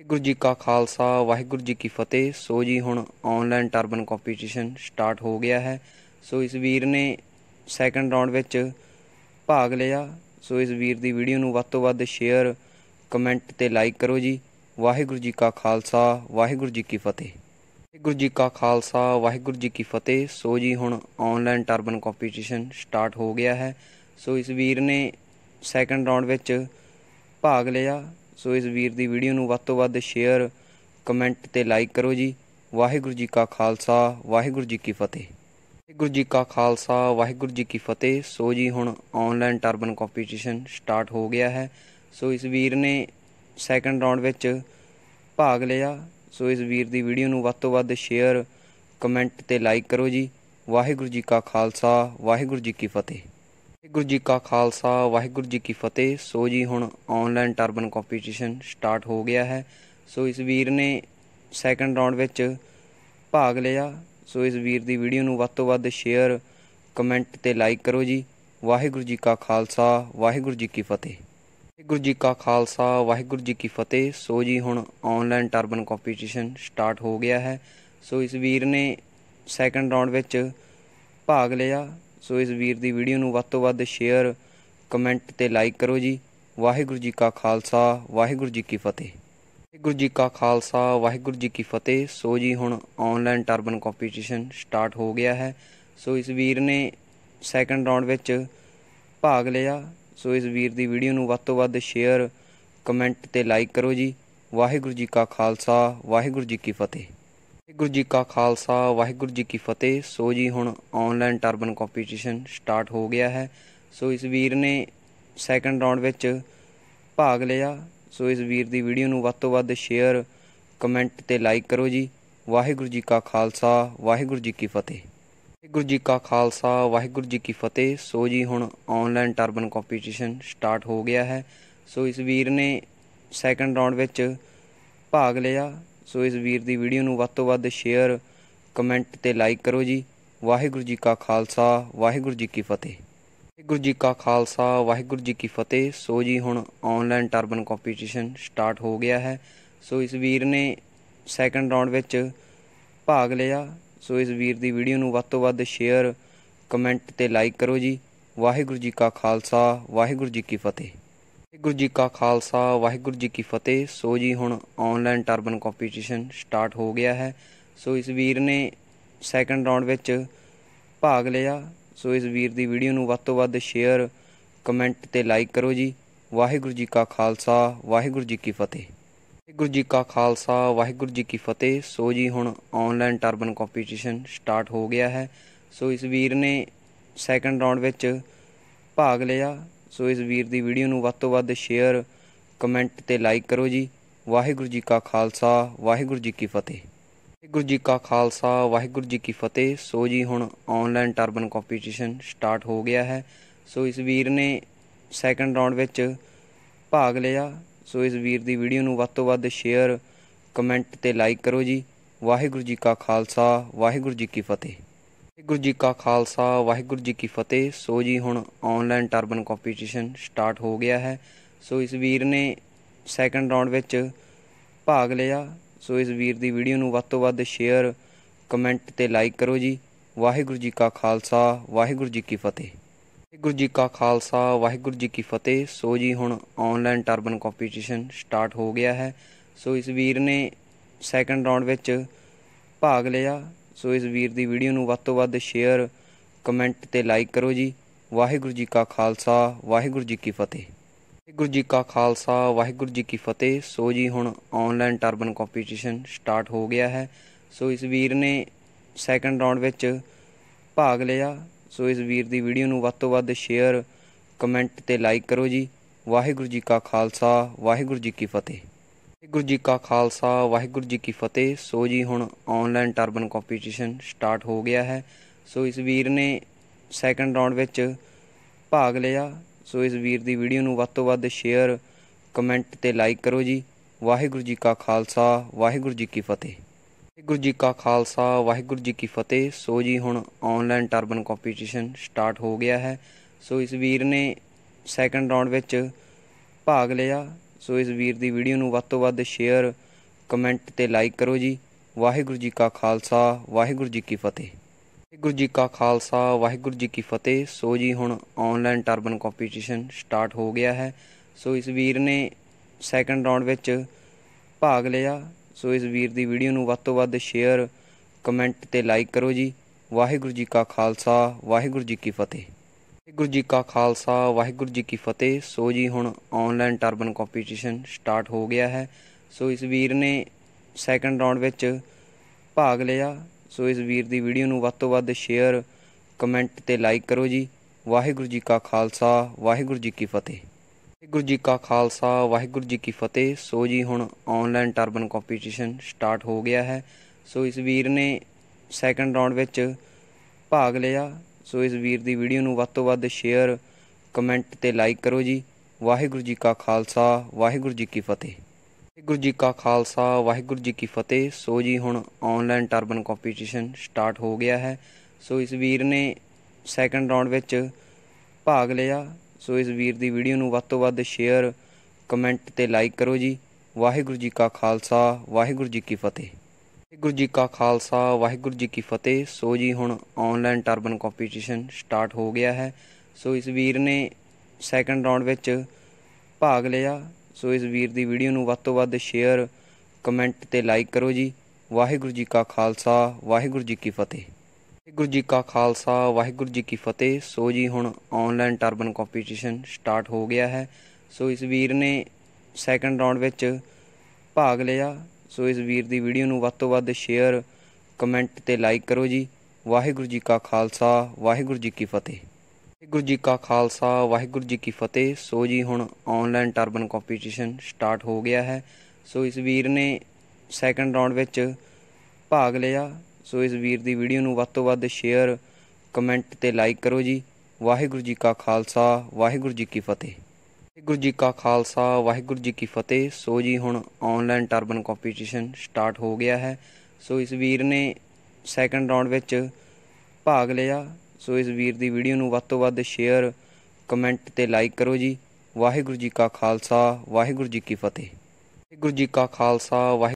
ਵਾਹਿਗੁਰੂ ਜੀ ਕਾ ਖਾਲਸਾ ਵਾਹਿਗੁਰੂ ਜੀ ਕੀ ਫਤਿਹ ਸੋ ਜੀ ਹੁਣ ਆਨਲਾਈਨ ਟਰਬਨ ਕੰਪੀਟੀਸ਼ਨ ਸਟਾਰਟ ਹੋ ਗਿਆ ਹੈ ਸੋ ਇਸ ਵੀਰ ਨੇ ਸੈਕੰਡ ਰਾਉਂਡ ਵਿੱਚ ਭਾਗ ਲਿਆ ਸੋ ਇਸ ਵੀਰ ਦੀ ਵੀਡੀਓ ਨੂੰ ਵੱਧ ਤੋਂ ਵੱਧ ਸ਼ੇਅਰ ਕਮੈਂਟ ਤੇ ਲਾਈਕ ਕਰੋ ਜੀ ਵਾਹਿਗੁਰੂ ਜੀ ਕਾ ਖਾਲਸਾ ਵਾਹਿਗੁਰੂ ਜੀ ਕੀ ਫਤਿਹ ਵਾਹਿਗੁਰੂ ਜੀ ਕਾ ਖਾਲਸਾ ਵਾਹਿਗੁਰੂ ਜੀ ਕੀ ਫਤਿਹ ਸੋ ਜੀ ਹੁਣ ਆਨਲਾਈਨ ਟਰਬਨ ਕੰਪੀਟੀਸ਼ਨ ਸਟਾਰਟ ਹੋ ਗਿਆ ਹੈ ਸੋ ਇਸ ਵੀਰ ਨੇ ਸੈਕੰਡ ਰਾਉਂਡ ਵਿੱਚ ਭਾਗ ਲਿਆ ਸੋ ਇਸ ਵੀਰ ਦੀ ਵੀਡੀਓ ਨੂੰ ਵੱਧ ਤੋਂ ਵੱਧ ਸ਼ੇਅਰ ਕਮੈਂਟ ਤੇ ਲਾਈਕ ਕਰੋ ਜੀ ਵਾਹਿਗੁਰੂ ਜੀ ਕਾ ਖਾਲਸਾ ਵਾਹਿਗੁਰੂ ਜੀ ਕੀ ਫਤਿਹ ਵਾਹਿਗੁਰੂ ਜੀ ਕਾ ਖਾਲਸਾ ਵਾਹਿਗੁਰੂ ਜੀ ਕੀ ਫਤਿਹ ਸੋ ਜੀ ਹੁਣ ਆਨਲਾਈਨ ਟਰਬਨ ਕੰਪੀਟੀਸ਼ਨ ਸਟਾਰਟ ਹੋ ਗਿਆ ਹੈ ਸੋ ਇਸ ਵੀਰ ਨੇ ਸੈਕੰਡ ਰਾਉਂਡ ਵਿੱਚ ਭਾਗ ਲਿਆ ਸੋ ਇਸ ਵੀਰ ਦੀ ਵੀਡੀਓ ਨੂੰ ਵੱਧ ਤੋਂ ਵੱਧ ਸ਼ੇਅਰ ਕਮੈਂਟ ਤੇ ਲਾਈਕ ਕਰੋ ਜੀ ਵਾਹਿਗੁਰੂ ਜੀ ਕਾ ਖਾਲਸਾ ਵਾਹਿਗੁਰੂ ਜੀ ਕੀ ਫਤਿਹ ਵਾਹਿਗੁਰੂ ਜੀ ਕਾ ਖਾਲਸਾ ਵਾਹਿਗੁਰੂ ਜੀ ਕੀ ਫਤਿਹ ਸੋ ਜੀ ਹੁਣ ਆਨਲਾਈਨ ਟਰਬਨ ਕੰਪੀਟੀਸ਼ਨ ਸਟਾਰਟ ਹੋ ਗਿਆ ਹੈ ਸੋ ਇਸ ਵੀਰ ਨੇ ਸੈਕੰਡ ਰਾਉਂਡ ਵਿੱਚ ਭਾਗ ਲਿਆ ਸੋ ਇਸ ਵੀਰ ਦੀ ਵੀਡੀਓ ਨੂੰ ਵੱਧ ਤੋਂ ਵੱਧ ਸ਼ੇਅਰ ਕਮੈਂਟ ਤੇ ਲਾਈਕ ਕਰੋ ਜੀ ਵਾਹਿਗੁਰੂ ਜੀ ਕਾ ਖਾਲਸਾ ਵਾਹਿਗੁਰੂ ਜੀ ਕੀ ਫਤਿਹ ਵਾਹਿਗੁਰੂ ਜੀ ਕਾ ਖਾਲਸਾ ਵਾਹਿਗੁਰੂ ਜੀ ਕੀ ਫਤਿਹ ਸੋ ਜੀ ਹੁਣ ਆਨਲਾਈਨ ਟਰਬਨ ਕੰਪੀਟੀਸ਼ਨ ਸਟਾਰਟ ਹੋ ਗਿਆ ਹੈ ਸੋ ਇਸ ਵੀਰ ਨੇ ਸੈਕੰਡ ਰਾਉਂਡ ਵਿੱਚ ਭਾਗ ਲਿਆ ਸੋ ਇਸ ਵੀਰ ਦੀ ਵੀਡੀਓ ਨੂੰ ਵੱਧ ਤੋਂ ਵੱਧ ਸ਼ੇਅਰ ਕਮੈਂਟ ਤੇ ਲਾਈਕ ਕਰੋ ਜੀ ਵਾਹਿਗੁਰੂ ਜੀ ਕਾ ਖਾਲਸਾ ਵਾਹਿਗੁਰੂ ਜੀ ਕੀ ਫਤਿਹ ਵਾਹਿਗੁਰੂ ਜੀ ਕਾ ਖਾਲਸਾ ਵਾਹਿਗੁਰੂ ਜੀ ਕੀ ਫਤਿਹ ਸੋ ਜੀ ਹੁਣ ਆਨਲਾਈਨ ਟਰਬਨ ਕੰਪੀਟੀਸ਼ਨ ਸਟਾਰਟ ਹੋ ਗਿਆ ਹੈ ਸੋ ਇਸ ਵੀਰ ਨੇ ਸੈਕੰਡ ਰਾਉਂਡ ਵਿੱਚ ਭਾਗ ਲਿਆ ਸੋ ਇਸ ਵੀਰ ਦੀ ਵੀਡੀਓ ਨੂੰ ਵੱਧ ਤੋਂ ਵੱਧ ਸ਼ੇਅਰ ਕਮੈਂਟ ਤੇ ਲਾਈਕ ਕਰੋ ਜੀ ਵਾਹਿਗੁਰੂ ਜੀ ਕਾ ਖਾਲਸਾ ਵਾਹਿਗੁਰੂ ਜੀ ਕੀ ਫਤਿਹ ਵਾਹਿਗੁਰੂ ਜੀ ਕਾ ਖਾਲਸਾ ਵਾਹਿਗੁਰੂ ਜੀ ਕੀ ਫਤਿਹ ਸੋ ਜੀ ਹੁਣ ਆਨਲਾਈਨ ਟਰਬਨ ਕੰਪੀਟੀਸ਼ਨ ਸਟਾਰਟ ਹੋ ਗਿਆ ਹੈ ਸੋ ਇਸ ਵੀਰ ਨੇ ਸੈਕੰਡ ਰਾਉਂਡ ਵਿੱਚ ਭਾਗ ਲਿਆ ਸੋ ਇਸ ਵੀਰ ਦੀ ਵੀਡੀਓ ਨੂੰ ਵੱਧ ਤੋਂ ਵੱਧ ਸ਼ੇਅਰ ਕਮੈਂਟ ਤੇ ਲਾਈਕ ਕਰੋ ਜੀ ਵਾਹਿਗੁਰੂ ਜੀ ਕਾ ਖਾਲਸਾ ਵਾਹਿਗੁਰੂ ਜੀ ਕੀ ਫਤਿਹ ਵਾਹਿਗੁਰੂ ਜੀ ਕਾ ਖਾਲਸਾ ਵਾਹਿਗੁਰੂ ਜੀ ਕੀ ਫਤਿਹ ਸੋ ਜੀ ਹੁਣ ਆਨਲਾਈਨ ਟਰਬਨ ਕੰਪੀਟੀਸ਼ਨ ਸਟਾਰਟ ਹੋ ਗਿਆ ਹੈ ਸੋ ਇਸ ਵੀਰ ਨੇ ਸੈਕੰਡ ਰਾਉਂਡ ਵਿੱਚ ਭਾਗ ਲਿਆ ਸੋ ਇਸ ਵੀਰ ਦੀ ਵੀਡੀਓ ਨੂੰ ਵੱਧ ਤੋਂ ਵੱਧ ਸ਼ੇਅਰ ਕਮੈਂਟ ਤੇ ਲਾਈਕ ਕਰੋ ਜੀ ਵਾਹਿਗੁਰੂ ਜੀ ਕਾ ਖਾਲਸਾ ਵਾਹਿਗੁਰੂ ਜੀ ਕੀ ਫਤਿਹ ਵਾਹਿਗੁਰੂ ਜੀ ਕਾ ਖਾਲਸਾ ਵਾਹਿਗੁਰੂ ਜੀ ਕੀ ਫਤਿਹ ਸੋ ਜੀ ਹੁਣ ਆਨਲਾਈਨ ਟਰਬਨ ਕੰਪੀਟੀਸ਼ਨ ਸਟਾਰਟ ਹੋ ਗਿਆ ਹੈ ਸੋ ਇਸ ਵੀਰ ਨੇ ਸੈਕੰਡ ਰਾਉਂਡ ਵਿੱਚ ਭਾਗ ਲਿਆ ਸੋ ਇਸ ਵੀਰ ਦੀ ਵੀਡੀਓ ਨੂੰ ਵੱਧ ਤੋਂ ਵੱਧ ਸ਼ੇਅਰ ਕਮੈਂਟ ਤੇ ਲਾਈਕ ਕਰੋ ਜੀ ਵਾਹਿਗੁਰੂ ਜੀ ਕਾ ਖਾਲਸਾ ਵਾਹਿਗੁਰੂ ਜੀ ਕੀ ਫਤਿਹ ਵਾਹਿਗੁਰੂ ਜੀ ਕਾ ਖਾਲਸਾ ਵਾਹਿਗੁਰੂ ਜੀ ਕੀ ਫਤਿਹ ਸੋ ਜੀ ਹੁਣ ਆਨਲਾਈਨ ਟਰਬਨ ਕੰਪੀਟੀਸ਼ਨ ਸਟਾਰਟ ਹੋ ਗਿਆ ਹੈ ਸੋ ਇਸ ਵੀਰ ਨੇ ਸੈਕੰਡ ਰਾਉਂਡ ਵਿੱਚ ਭਾਗ ਲਿਆ ਸੋ ਇਸ ਵੀਰ ਦੀ ਵੀਡੀਓ ਨੂੰ ਵੱਧ ਤੋਂ ਵੱਧ ਸ਼ੇਅਰ ਕਮੈਂਟ ਤੇ ਲਾਈਕ ਕਰੋ ਜੀ ਵਾਹਿਗੁਰੂ ਜੀ ਕਾ ਖਾਲਸਾ ਵਾਹਿਗੁਰੂ ਜੀ ਕੀ ਫਤਿਹ ਵਾਹਿਗੁਰੂ ਜੀ ਕਾ ਖਾਲਸਾ ਵਾਹਿਗੁਰੂ ਜੀ ਕੀ ਫਤਿਹ ਸੋ ਜੀ ਹੁਣ ਆਨਲਾਈਨ ਟਰਬਨ ਕੰਪੀਟੀਸ਼ਨ ਸਟਾਰਟ ਹੋ ਗਿਆ ਹੈ ਸੋ ਇਸ ਵੀਰ ਨੇ ਸੈਕੰਡ ਰਾਉਂਡ ਵਿੱਚ ਭਾਗ ਲਿਆ ਸੋ ਇਸ ਵੀਰ ਦੀ ਵੀਡੀਓ ਨੂੰ ਵੱਧ ਤੋਂ ਵੱਧ ਸ਼ੇਅਰ ਕਮੈਂਟ ਤੇ ਲਾਈਕ ਕਰੋ ਜੀ ਵਾਹਿਗੁਰੂ ਜੀ ਕਾ ਖਾਲਸਾ ਵਾਹਿਗੁਰੂ ਜੀ ਕੀ ਫਤਿਹ ਵਾਹਿਗੁਰੂ ਜੀ ਕਾ ਖਾਲਸਾ ਵਾਹਿਗੁਰੂ ਜੀ ਕੀ ਫਤਿਹ ਸੋ ਜੀ ਹੁਣ ਆਨਲਾਈਨ ਟਰਬਨ ਕੰਪੀਟੀਸ਼ਨ ਸਟਾਰਟ ਹੋ ਗਿਆ ਹੈ ਸੋ ਇਸ ਵੀਰ ਨੇ ਸੈਕੰਡ ਰਾਉਂਡ ਵਿੱਚ ਭਾਗ ਲਿਆ ਸੋ ਇਸ ਵੀਰ ਦੀ ਵੀਡੀਓ ਨੂੰ ਵੱਧ ਤੋਂ ਵੱਧ ਸ਼ੇਅਰ ਕਮੈਂਟ ਤੇ ਲਾਈਕ ਕਰੋ ਜੀ ਵਾਹਿਗੁਰੂ ਜੀ ਕਾ ਖਾਲਸਾ ਵਾਹਿਗੁਰੂ ਜੀ ਕੀ ਫਤਿਹ ਵਾਹਿਗੁਰੂ ਜੀ ਕਾ ਖਾਲਸਾ ਵਾਹਿਗੁਰੂ ਜੀ ਕੀ ਫਤਿਹ ਸੋ ਜੀ ਹੁਣ ਆਨਲਾਈਨ ਟਰਬਨ ਕੰਪੀਟੀਸ਼ਨ ਸਟਾਰਟ ਹੋ ਗਿਆ ਹੈ ਸੋ ਇਸ ਵੀਰ ਨੇ ਸੈਕੰਡ ਰਾਉਂਡ ਵਿੱਚ ਭਾਗ ਲਿਆ ਸੋ ਇਸ ਵੀਰ ਦੀ ਵੀਡੀਓ ਨੂੰ ਵੱਧ ਤੋਂ ਵੱਧ ਸ਼ੇਅਰ ਕਮੈਂਟ ਤੇ ਲਾਈਕ ਕਰੋ ਜੀ ਵਾਹਿਗੁਰੂ ਜੀ ਕਾ ਖਾਲਸਾ ਵਾਹਿਗੁਰੂ ਜੀ ਕੀ ਫਤਿਹ ਵਾਹਿਗੁਰੂ ਜੀ ਕਾ ਖਾਲਸਾ ਵਾਹਿਗੁਰੂ ਜੀ ਕੀ ਫਤਿਹ ਸੋ ਜੀ ਹੁਣ ਆਨਲਾਈਨ ਟਰਬਨ ਕੰਪੀਟੀਸ਼ਨ ਸਟਾਰਟ ਹੋ ਗਿਆ ਹੈ ਸੋ ਇਸ ਵੀਰ ਨੇ ਸੈਕੰਡ ਰਾਉਂਡ ਵਿੱਚ ਭਾਗ ਲਿਆ ਸੋ ਇਸ ਵੀਰ ਦੀ ਵੀਡੀਓ ਨੂੰ ਵੱਧ ਤੋਂ ਵੱਧ ਸ਼ੇਅਰ ਕਮੈਂਟ ਤੇ ਲਾਈਕ ਕਰੋ ਜੀ ਵਾਹਿਗੁਰੂ ਜੀ ਕਾ ਖਾਲਸਾ ਵਾਹਿਗੁਰੂ ਜੀ ਕੀ ਫਤਿਹ ਵਾਹਿਗੁਰੂ ਜੀ ਕਾ ਖਾਲਸਾ ਵਾਹਿਗੁਰੂ ਜੀ ਕੀ ਫਤਿਹ ਸੋ ਜੀ ਹੁਣ ਆਨਲਾਈਨ ਟਰਬਨ ਕੰਪੀਟੀਸ਼ਨ ਸਟਾਰਟ ਹੋ ਗਿਆ ਹੈ ਸੋ ਇਸ ਵੀਰ ਨੇ ਸੈਕੰਡ ਰਾਉਂਡ ਵਿੱਚ ਭਾਗ ਲਿਆ ਸੋ ਇਸ ਵੀਰ ਦੀ ਵੀਡੀਓ ਨੂੰ ਵੱਧ ਤੋਂ ਵੱਧ ਸ਼ੇਅਰ ਕਮੈਂਟ ਤੇ ਲਾਈਕ ਕਰੋ ਜੀ ਵਾਹਿਗੁਰੂ ਜੀ ਕਾ ਖਾਲਸਾ ਵਾਹਿਗੁਰੂ ਜੀ ਕੀ ਫਤਿਹ ਵਾਹਿਗੁਰੂ ਜੀ ਕਾ ਖਾਲਸਾ ਵਾਹਿਗੁਰੂ ਜੀ ਕੀ ਫਤਿਹ ਸੋ ਜੀ ਹੁਣ ਆਨਲਾਈਨ ਟਰਬਨ ਕੰਪੀਟੀਸ਼ਨ ਸਟਾਰਟ ਹੋ ਗਿਆ ਹੈ ਸੋ ਇਸ ਵੀਰ ਨੇ ਸੈਕੰਡ ਰਾਉਂਡ ਵਿੱਚ ਭਾਗ ਲਿਆ ਸੋ ਇਸ ਵੀਰ ਦੀ ਵੀਡੀਓ ਨੂੰ ਵੱਧ ਤੋਂ ਵੱਧ ਸ਼ੇਅਰ ਕਮੈਂਟ ਤੇ ਲਾਈਕ ਕਰੋ ਜੀ ਵਾਹਿਗੁਰੂ ਜੀ ਕਾ ਖਾਲਸਾ ਵਾਹਿਗੁਰੂ ਜੀ ਕੀ ਫਤਿਹ ਵਾਹਿਗੁਰੂ ਜੀ ਕਾ ਖਾਲਸਾ ਵਾਹਿਗੁਰੂ ਜੀ ਕੀ ਫਤਿਹ ਸੋ ਜੀ ਹੁਣ ਆਨਲਾਈਨ ਟਰਬਨ ਕੰਪੀਟੀਸ਼ਨ ਸਟਾਰਟ ਹੋ ਗਿਆ ਹੈ ਸੋ ਇਸ ਵੀਰ ਨੇ ਸੈਕੰਡ ਰਾਉਂਡ ਵਿੱਚ ਭਾਗ ਲਿਆ ਸੋ ਇਸ ਵੀਰ ਦੀ ਵੀਡੀਓ ਨੂੰ ਵੱਧ ਤੋਂ ਵੱਧ ਸ਼ੇਅਰ ਕਮੈਂਟ ਤੇ ਲਾਈਕ ਕਰੋ ਜੀ ਵਾਹਿਗੁਰੂ ਜੀ ਕਾ ਖਾਲਸਾ ਵਾਹਿਗੁਰੂ ਜੀ ਕੀ ਫਤਿਹ ਵਾਹਿਗੁਰੂ ਜੀ ਕਾ ਖਾਲਸਾ ਵਾਹਿਗੁਰੂ ਜੀ ਕੀ ਫਤਿਹ ਸੋ ਜੀ ਹੁਣ ਆਨਲਾਈਨ ਟਰਬਨ ਕੰਪੀਟੀਸ਼ਨ ਸਟਾਰਟ ਹੋ ਗਿਆ ਹੈ ਸੋ ਇਸ ਵੀਰ ਨੇ ਸੈਕੰਡ ਰਾਉਂਡ ਵਿੱਚ ਭਾਗ ਲਿਆ ਸੋ ਇਸ ਵੀਰ ਦੀ ਵੀਡੀਓ ਨੂੰ ਵੱਧ ਤੋਂ ਵੱਧ ਸ਼ੇਅਰ ਕਮੈਂਟ ਤੇ ਲਾਈਕ ਕਰੋ ਜੀ ਵਾਹਿਗੁਰੂ ਜੀ ਕਾ ਖਾਲਸਾ ਵਾਹਿਗੁਰੂ ਜੀ ਕੀ ਫਤਿਹ ਵਾਹਿਗੁਰੂ ਜੀ ਕਾ ਖਾਲਸਾ ਵਾਹਿਗੁਰੂ ਜੀ ਕੀ ਫਤਿਹ ਸੋ ਜੀ ਹੁਣ ਆਨਲਾਈਨ ਟਰਬਨ ਕੰਪੀਟੀਸ਼ਨ ਸਟਾਰਟ ਹੋ ਗਿਆ ਹੈ ਸੋ ਇਸ ਵੀਰ ਨੇ ਸੈਕੰਡ ਰਾਉਂਡ ਵਿੱਚ ਭਾਗ ਲਿਆ ਸੋ ਇਸ ਵੀਰ ਦੀ ਵੀਡੀਓ ਨੂੰ ਵੱਧ ਤੋਂ ਵੱਧ ਸ਼ੇਅਰ ਕਮੈਂਟ ਤੇ ਲਾਈਕ ਕਰੋ ਜੀ ਵਾਹਿਗੁਰੂ ਜੀ ਕਾ ਖਾਲਸਾ ਵਾਹਿਗੁਰੂ ਜੀ ਕੀ ਫਤਿਹ ਵਾਹਿਗੁਰੂ ਜੀ ਕਾ ਖਾਲਸਾ ਵਾਹਿਗੁਰੂ ਜੀ ਕੀ ਫਤਿਹ ਸੋ ਜੀ ਹੁਣ ਆਨਲਾਈਨ ਟਰਬਨ ਕੰਪੀਟੀਸ਼ਨ ਸਟਾਰਟ ਹੋ ਗਿਆ ਹੈ ਸੋ ਇਸ ਵੀਰ ਨੇ ਸੈਕੰਡ ਰਾਉਂਡ ਵਿੱਚ ਭਾਗ ਲਿਆ ਸੋ ਇਸ ਵੀਰ ਦੀ ਵੀਡੀਓ ਨੂੰ ਵੱਧ ਤੋਂ ਵੱਧ ਸ਼ੇਅਰ ਕਮੈਂਟ ਤੇ ਲਾਈਕ ਕਰੋ ਜੀ ਵਾਹਿਗੁਰੂ ਜੀ ਕਾ ਖਾਲਸਾ ਵਾਹਿਗੁਰੂ ਜੀ ਕੀ ਫਤਿਹ ਵਾਹਿਗੁਰੂ ਜੀ ਕਾ ਖਾਲਸਾ ਵਾਹਿਗੁਰੂ ਜੀ ਕੀ ਫਤਿਹ ਸੋ ਜੀ ਹੁਣ ਆਨਲਾਈਨ ਟਰਬਨ ਕੰਪੀਟੀਸ਼ਨ ਸਟਾਰਟ ਹੋ ਗਿਆ ਹੈ ਸੋ ਇਸ ਵੀਰ ਨੇ ਸੈਕੰਡ ਰਾਉਂਡ ਵਿੱਚ ਭਾਗ ਲਿਆ ਸੋ ਇਸ ਵੀਰ ਦੀ ਵੀਡੀਓ ਨੂੰ ਵੱਧ ਤੋਂ ਵੱਧ ਸ਼ੇਅਰ ਕਮੈਂਟ ਤੇ ਲਾਈਕ ਕਰੋ ਜੀ ਵਾਹਿਗੁਰੂ ਜੀ ਕਾ ਖਾਲਸਾ ਵਾਹਿਗੁਰੂ ਜੀ ਕੀ ਫਤਿਹ ਵਾਹਿਗੁਰੂ ਜੀ ਕਾ ਖਾਲਸਾ ਵਾਹਿਗੁਰੂ ਜੀ ਕੀ ਫਤਿਹ ਸੋ ਜੀ ਹੁਣ ਆਨਲਾਈਨ ਟਰਬਨ ਕੰਪੀਟੀਸ਼ਨ ਸਟਾਰਟ ਹੋ ਗਿਆ ਹੈ ਸੋ ਇਸ ਵੀਰ ਨੇ ਸੈਕੰਡ ਰਾਉਂਡ ਵਿੱਚ ਭਾਗ ਲਿਆ ਸੋ ਇਸ ਵੀਰ ਦੀ ਵੀਡੀਓ ਨੂੰ ਵੱਧ ਤੋਂ ਵੱਧ ਸ਼ੇਅਰ ਕਮੈਂਟ ਤੇ ਲਾਈਕ ਕਰੋ ਜੀ ਵਾਹਿਗੁਰੂ ਜੀ ਕਾ ਖਾਲਸਾ ਵਾਹਿਗੁਰੂ ਜੀ ਕੀ ਫਤਿਹ ਵਾਹਿਗੁਰੂ ਜੀ ਕਾ ਖਾਲਸਾ ਵਾਹਿਗੁਰੂ ਜੀ ਕੀ ਫਤਿਹ ਸੋ ਜੀ ਹੁਣ ਆਨਲਾਈਨ ਟਰਬਨ ਕੰਪੀਟੀਸ਼ਨ ਸਟਾਰਟ ਹੋ ਗਿਆ ਹੈ ਸੋ ਇਸ ਵੀਰ ਨੇ ਸੈਕੰਡ ਰਾਉਂਡ ਵਿੱਚ ਭਾਗ ਲਿਆ ਸੋ ਇਸ ਵੀਰ ਦੀ ਵੀਡੀਓ ਨੂੰ ਵੱਧ ਤੋਂ ਵੱਧ ਸ਼ੇਅਰ ਕਮੈਂਟ ਤੇ ਲਾਈਕ ਕਰੋ ਜੀ ਵਾਹਿਗੁਰੂ ਜੀ ਕਾ ਖਾਲਸਾ ਵਾਹਿਗੁਰੂ ਜੀ ਕੀ ਫਤਿਹ ਵਾਹਿਗੁਰੂ ਜੀ ਕਾ ਖਾਲਸਾ ਵਾਹਿਗੁਰੂ ਜੀ ਕੀ ਫਤਿਹ ਸੋ ਜੀ ਹੁਣ ਆਨਲਾਈਨ ਟਰਬਨ ਕੰਪੀਟੀਸ਼ਨ ਸਟਾਰਟ ਹੋ ਗਿਆ ਹੈ ਸੋ ਇਸ ਵੀਰ ਨੇ ਸੈਕੰਡ ਰਾਉਂਡ ਵਿੱਚ ਭਾਗ ਲਿਆ ਸੋ ਇਸ ਵੀਰ ਦੀ ਵੀਡੀਓ ਨੂੰ ਵੱਧ ਤੋਂ ਵੱਧ ਸ਼ੇਅਰ ਕਮੈਂਟ ਤੇ ਲਾਈਕ ਕਰੋ ਜੀ ਵਾਹਿਗੁਰੂ ਜੀ ਕਾ ਖਾਲਸਾ ਵਾਹਿਗੁਰੂ ਜੀ ਕੀ ਫਤਿਹ ਵਾਹਿਗੁਰੂ ਜੀ ਕਾ ਖਾਲਸਾ ਵਾਹਿਗੁਰੂ ਜੀ ਕੀ ਫਤਿਹ ਸੋ ਜੀ ਹੁਣ ਆਨਲਾਈਨ ਟਰਬਨ ਕੰਪੀਟੀਸ਼ਨ ਸਟਾਰਟ ਹੋ ਗਿਆ ਹੈ ਸੋ ਇਸ ਵੀਰ ਨੇ ਸੈਕੰਡ ਰਾਉਂਡ ਵਿੱਚ ਭਾਗ ਲਿਆ ਸੋ ਇਸ ਵੀਰ ਦੀ ਵੀਡੀਓ ਨੂੰ ਵੱਧ ਤੋਂ ਵੱਧ ਸ਼ੇਅਰ ਕਮੈਂਟ ਤੇ ਲਾਈਕ ਕਰੋ ਜੀ ਵਾਹਿਗੁਰੂ ਜੀ ਕਾ ਖਾਲਸਾ ਵਾਹਿਗੁਰੂ ਜੀ ਕੀ ਫਤਿਹ ਵਾਹਿਗੁਰੂ ਜੀ ਕਾ ਖਾਲਸਾ